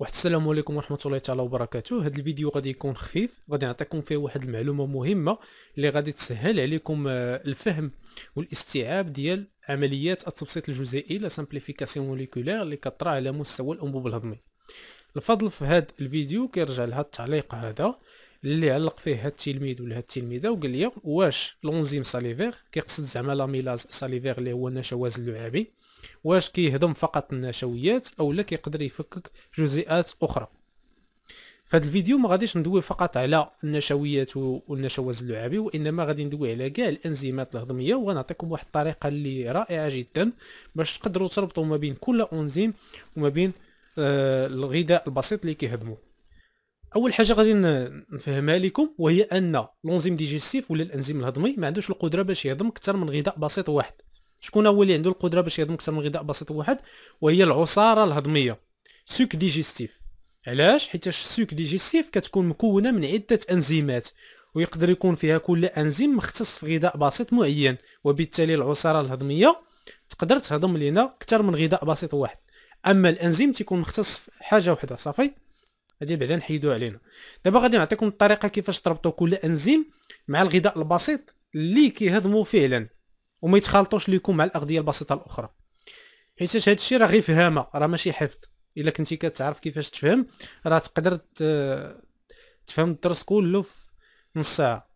واحد السلام عليكم ورحمه الله تعالى وبركاته هذا الفيديو غادي يكون خفيف غادي نعطيكم فيه واحد المعلومه مهمه اللي غادي تسهل عليكم آه، الفهم والاستيعاب ديال عمليات التبسيط الجزيئي لا سامبليفيكاسيون موليكولير اللي كطرا على مستوى الانبوب الهضمي الفضل في هذا الفيديو كيرجع لهذا التعليق هذا اللي علق فيه هاد التلميذ ولا هاد التلميذه وقال لي واش لونزيم ساليفير كيقصد زعما لاميلاز ساليفير اللي هو النشواز اللعابي واش كيهضم فقط النشويات او لا كيقدر يفكك جزيئات اخرى في هذا الفيديو ما غاديش ندوي فقط على النشويات والنشوز اللعابي وانما غادي ندوي على كاع الانزيمات الهضميه وغنعطيكم واحد الطريقه اللي رائعه جدا باش تقدروا تربطوا ما بين كل انزيم وما بين آه الغذاء البسيط اللي كيهضموا اول حاجه غادي نفهمها لكم وهي ان لونزيم ديجيستيف ولا الانزيم الهضمي ما عندوش القدره باش يهضم اكثر من غذاء بسيط واحد شكون هو اللي عنده القدره باش يهضم اكثر من غذاء بسيط واحد وهي العصاره الهضميه سوك ديجيستيف علاش حيت السوك ديجيستيف كتكون مكونه من عده انزيمات ويقدر يكون فيها كل انزيم مختص في غذاء بسيط معين وبالتالي العصاره الهضميه تقدر تهضم لينا اكثر من غذاء بسيط واحد اما الانزيم تيكون مختص في حاجه وحده صافي هادي بعدا نحيدو علينا دابا غادي نعطيكم الطريقه كيفاش تربطوا كل انزيم مع الغذاء البسيط اللي كيهضموا فعلا وما يتخالطوش ليكم مع الاغذيه البسيطه الاخرى حيت هذا الشيء راه غير فهامه راه ماشي حفظ الا كنتي كتعرف كيفاش تفهم راه تقدر تفهم الدرس كله في نص ساعه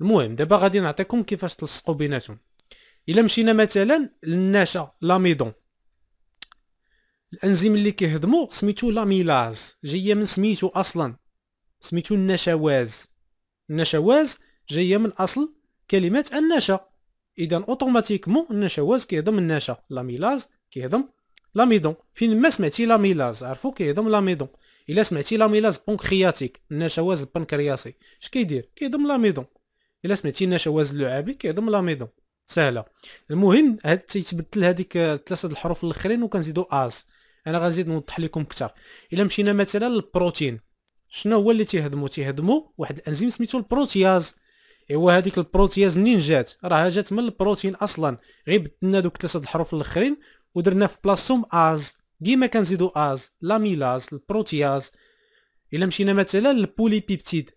المهم دابا غادي نعطيكم كيفاش تلصقوا بيناتهم الا مشينا مثلا للنشا لاميدون الانزيم اللي كيهضمو سميتو لاميلاز جايه من سميتو اصلا سميتو النشواز النشواز جايه من اصل كلمه النشا اذا اوتوماتيكمون النشواز كيهضم النشا لاميلاز كيهضم لاميدون فين ما سمعتي لاميلاز عرفو كيهضم لاميدون الا سمعتي لاميلاز بونكرياتيك النشواز البنكرياسي اش كيدير كيهضم لاميدون الا سمعتي النشواز اللعابي كيهضم لاميدون سهله المهم هاد تيتبدل هذيك ثلاثه الحروف الاخرين وكنزيدو از انا غنزيد نوضح لكم اكثر الا مشينا مثلا للبروتين شنو هو اللي تيهضمو تيهضمو واحد الانزيم سميتو البروتياز هو هذيك البروتياز منين جات راه جات من البروتين اصلا غير بدلنا دوك ثلاثه الحروف الاخرين ودرنا في بلاصتهم از ديما كنزيدو از لاميلاز البروتياز الا مشينا مثلا للبولي بيبتيد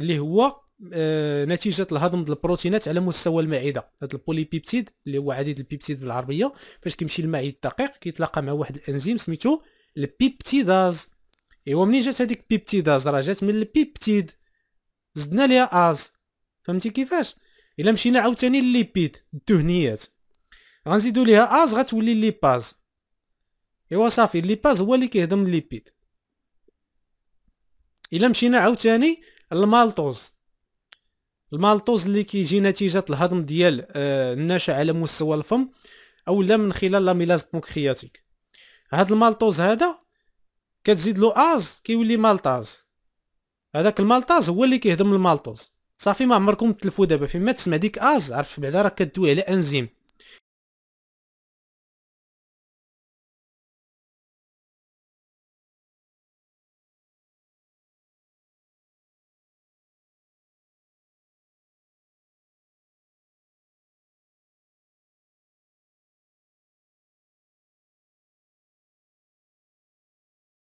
اللي هو آه نتيجه الهضم ديال البروتينات على مستوى المعده هذا البولي بيبتيد اللي هو عديد البيبتيد بالعربيه فاش كيمشي للمعده الدقيق كيتلاقى مع واحد الانزيم سميتو البيبتيداز ايوا منين جات هذيك بيبتيداز راه جات من البيبتيد زدنا ليها از فهمتي كيفاش الا مشينا عاوتاني لليبيد الدهنيات غنزيدو ليها از غتولي ليباز ايوا صافي ليباز هو اللي كيهضم الليبيد الا مشينا عاوتاني المالطوز المالطوز اللي كيجي نتيجه الهضم ديال آه، النشا على مستوى الفم اولا من خلال لاميلاز بونكرياتيك هاد المالطوز هذا كتزيد له از كيولي مالطاز هذاك المالطاز هو اللي كيهضم المالطوز صافي ما عمركم تلفوا دابا فين ما تسمع ديك از عرف بعدا راه كدوي على انزيم